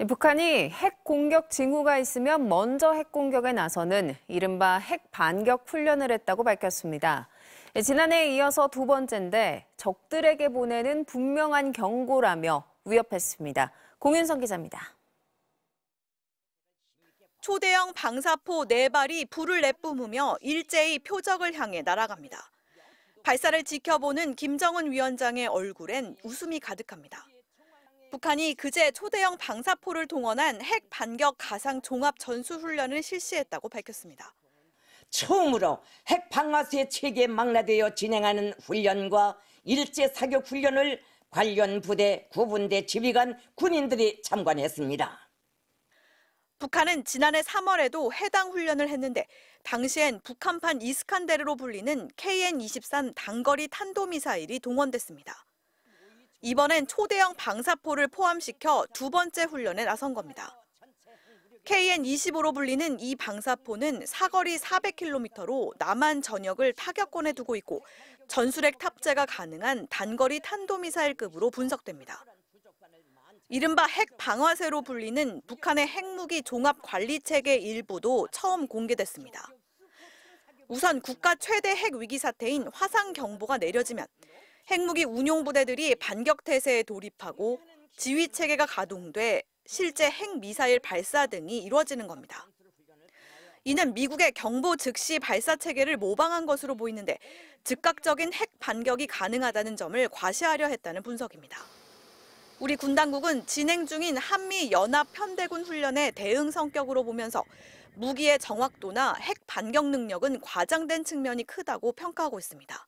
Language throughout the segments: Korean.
네, 북한이 핵 공격 징후가 있으면 먼저 핵 공격에 나서는 이른바 핵 반격 훈련을 했다고 밝혔습니다. 네, 지난해에 이어서 두 번째인데 적들에게 보내는 분명한 경고라며 위협했습니다. 공윤성 기자입니다. 초대형 방사포 4발이 불을 내뿜으며 일제히 표적을 향해 날아갑니다. 발사를 지켜보는 김정은 위원장의 얼굴엔 웃음이 가득합니다. 북한이 그제 초대형 방사포를 동원한 핵 반격 가상 종합 전수훈련을 실시했다고 밝혔습니다. 처음으로 핵 방아쇠 체계에 망라되어 진행하는 훈련과 일제 사격 훈련을 관련 부대, 구분대, 지휘관, 군인들이 참관했습니다. 북한은 지난해 3월에도 해당 훈련을 했는데 당시엔 북한판 이스칸데르로 불리는 KN-23 단거리 탄도미사일이 동원됐습니다. 이번엔 초대형 방사포를 포함시켜 두 번째 훈련에 나선 겁니다. KN-25로 불리는 이 방사포는 사거리 400km로 남한 전역을 타격권에 두고 있고 전술핵 탑재가 가능한 단거리 탄도미사일급으로 분석됩니다. 이른바 핵 방화세로 불리는 북한의 핵무기 종합 관리 체계 일부도 처음 공개됐습니다. 우선 국가 최대 핵 위기 사태인 화상 경보가 내려지면 핵무기 운용부대들이 반격태세에 돌입하고 지휘체계가 가동돼 실제 핵미사일 발사 등이 이루어지는 겁니다. 이는 미국의 경보 즉시 발사 체계를 모방한 것으로 보이는데 즉각적인 핵 반격이 가능하다는 점을 과시하려 했다는 분석입니다. 우리 군 당국은 진행 중인 한미 연합 편대군 훈련의 대응 성격으로 보면서 무기의 정확도나 핵 반격 능력은 과장된 측면이 크다고 평가하고 있습니다.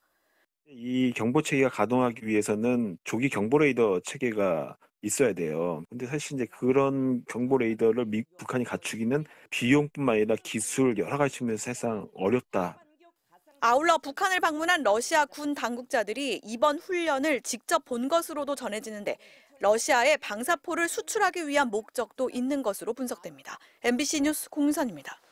이 경보 체계가 가동하기 위해서는 조기 경보 레이더 체계가 있어야 돼요. 근데 사실 이제 그런 경보 레이더를 미, 북한이 갖추기는 비용뿐만 아니라 기술 여러 가지 측면에서 세상 어렵다. 아울러 북한을 방문한 러시아 군 당국자들이 이번 훈련을 직접 본 것으로도 전해지는데 러시아에 방사포를 수출하기 위한 목적도 있는 것으로 분석됩니다. MBC 뉴스 공선입니다.